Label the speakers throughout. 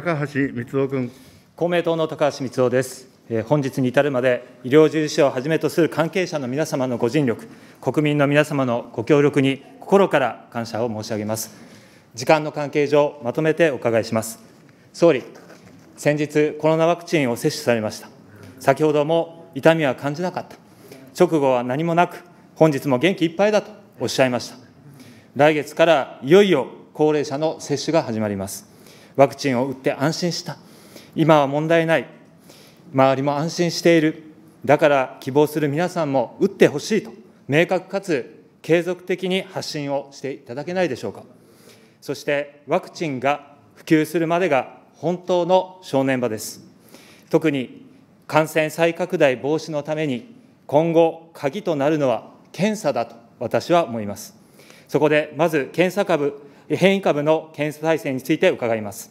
Speaker 1: 高橋光雄君。公明党の高橋光雄です。本日に至るまで、医療従事者をはじめとする関係者の皆様のご尽力、国民の皆様のご協力に心から感謝を申し上げます。時間の関係上、まとめてお伺いします。総理、先日、コロナワクチンを接種されました。先ほども痛みは感じなかった。直後は何もなく、本日も元気いっぱいだとおっしゃいました。来月からいよいよ高齢者の接種が始まります。ワクチンを打って安心した、今は問題ない、周りも安心している、だから希望する皆さんも打ってほしいと、明確かつ継続的に発信をしていただけないでしょうか。そしてワクチンが普及するまでが本当の正念場です。特に感染再拡大防止のために、今後、鍵となるのは検査だと私は思います。そこでまず検査株変異株の検査体制について伺います。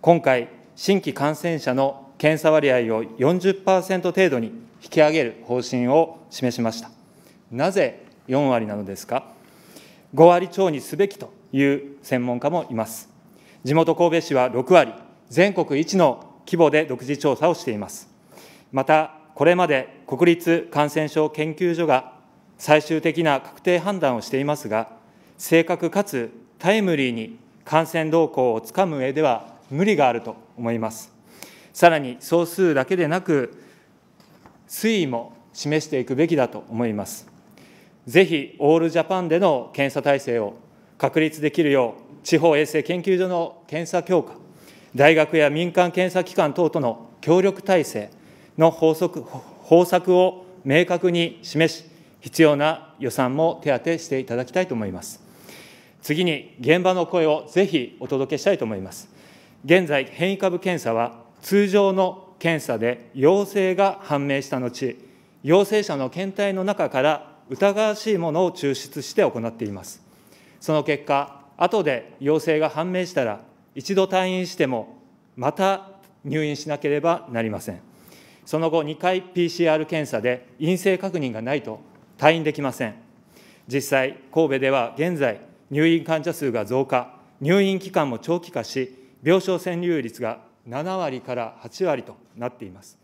Speaker 1: 今回、新規感染者の検査割合を40%程度に引き上げる方針を示しました。なぜ4割なのですか。5割超にすべきという専門家もいます。地元神戸市は6割、全国一の規模で独自調査をしています。また、これまで国立感染症研究所が最終的な確定判断をしていますが、正確かつタイムリーに感染動向をつかむ上では無理があると思います。さらに総数だけでなく、推移も示していくべきだと思います。ぜひ、オールジャパンでの検査体制を確立できるよう、地方衛生研究所の検査強化、大学や民間検査機関等との協力体制の方策方策を明確に示し、必要な予算も手当てしていただきたいと思います。次に現場の声をぜひお届けしたいと思います。現在、変異株検査は通常の検査で陽性が判明した後、陽性者の検体の中から疑わしいものを抽出して行っています。その結果、後で陽性が判明したら、一度退院しても、また入院しなければなりません。その後、2回 PCR 検査で陰性確認がないと退院できません。実際、神戸では現在、入院患者数が増加、入院期間も長期化し、病床占有率が7割から8割となっています。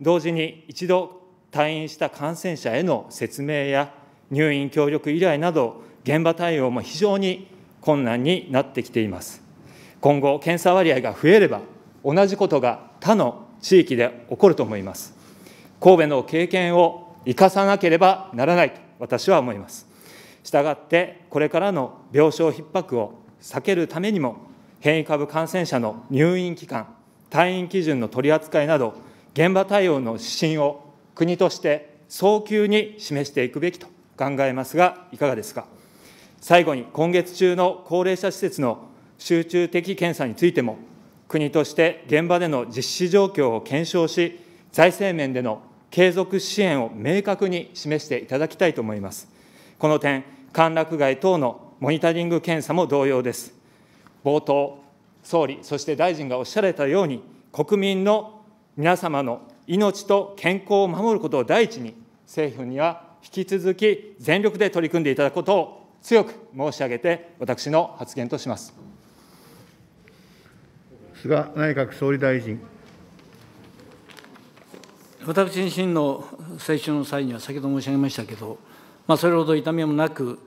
Speaker 1: 同時に一度退院した感染者への説明や入院協力依頼など、現場対応も非常に困難になってきています。今後、検査割合が増えれば、同じことが他の地域で起こると思います。神戸の経験を生かさなければならないと私は思います。従って、これからの病床逼迫を避けるためにも、変異株感染者の入院期間、退院基準の取り扱いなど、現場対応の指針を国として早急に示していくべきと考えますが、いかがですか。最後に、今月中の高齢者施設の集中的検査についても、国として現場での実施状況を検証し、財政面での継続支援を明確に示していただきたいと思います。この点、歓楽街等のモニタリング検査も同様です。冒頭、総理、そして大臣がおっしゃられたように、国民の皆様の命と健康を守ることを第一に、政府には引き続き全力で取り組んでいただくことを強く申し上げて、私の発言とします。
Speaker 2: 菅内閣総理大臣。私自身の接種の際には、先ほど申し上げましたけど、まあ、それほど痛みもなく、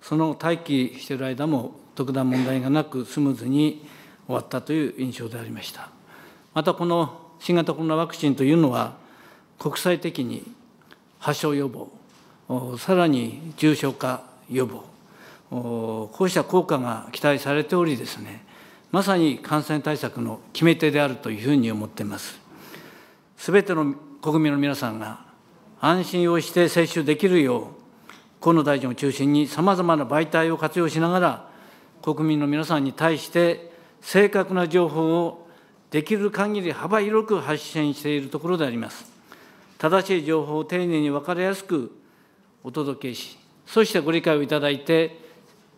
Speaker 2: その待機している間も特段問題がなく、スムーズに終わったという印象でありました。またこの新型コロナワクチンというのは、国際的に発症予防、さらに重症化予防、こうした効果が期待されておりですね、まさに感染対策の決め手であるというふうに思っています。すべての国民の皆さんが安心をして接種できるよう、河野大臣を中心にさまざまな媒体を活用しながら、国民の皆さんに対して正確な情報をできる限り幅広く発信しているところであります。正しい情報を丁寧に分かりやすくお届けし、そしてご理解をいただいて、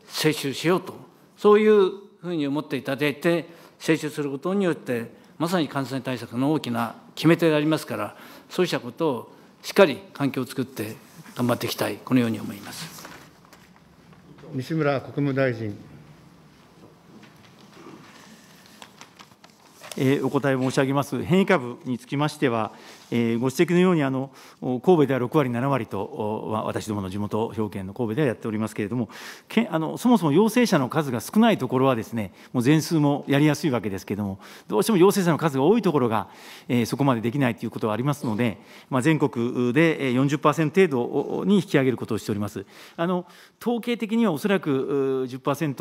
Speaker 2: 接種しようと、そういうふうに思っていただいて、接種することによって、まさに感染対策の大きな決め手でありますから、そうしたことをしっかり環境を作って頑張っていきたいこのように思います西村国務大臣。
Speaker 3: お答え申し上げます。変異株につきましては、ご指摘のように、あの神戸では6割、7割と、私どもの地元、兵庫県の神戸ではやっておりますけれども、けあのそもそも陽性者の数が少ないところはです、ね、もう全数もやりやすいわけですけれども、どうしても陽性者の数が多いところが、えー、そこまでできないということはありますので、まあ、全国で40%程度に引き上げることをしております。あの統計的にはおそらく10%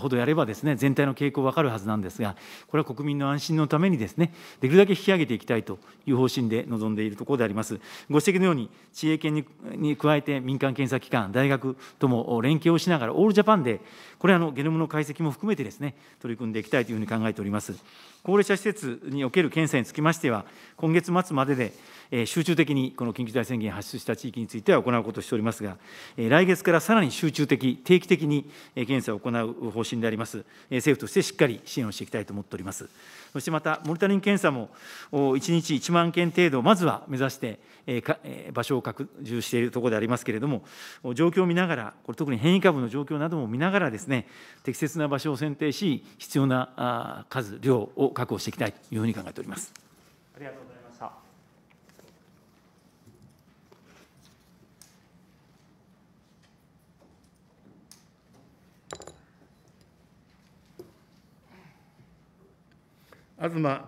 Speaker 3: ほどやればです、ね、全体の傾向分かるはずなんですが、これは国民の安心ののためにですね、できるだけ引き上げていきたいという方針で臨んでいるところであります。ご指摘のように、知恵圏に加えて民間検査機関、大学とも連携をしながら、オールジャパンで、これあの、ゲノムの解析も含めてですね、取り組んでいきたいというふうに考えております。高齢者施設における検査につきましては、今月末までで、え集中的にこの緊急事態宣言発出した地域については行うことをしておりますが、え来月からさらに集中的、定期的に検査を行う方針であります。政府としてしっかり支援をしていきたいと思っております。そしちまた、モニタリング検査も1日1万件程度、まずは目指して、場所を拡充しているところでありますけれども、状況を見ながら、これ、特に変異株の状況なども見ながらですね、適切な場所を選定し、必要な数、量を確保していきたいというふうに考えております。
Speaker 1: ありがとうございます
Speaker 2: 東徹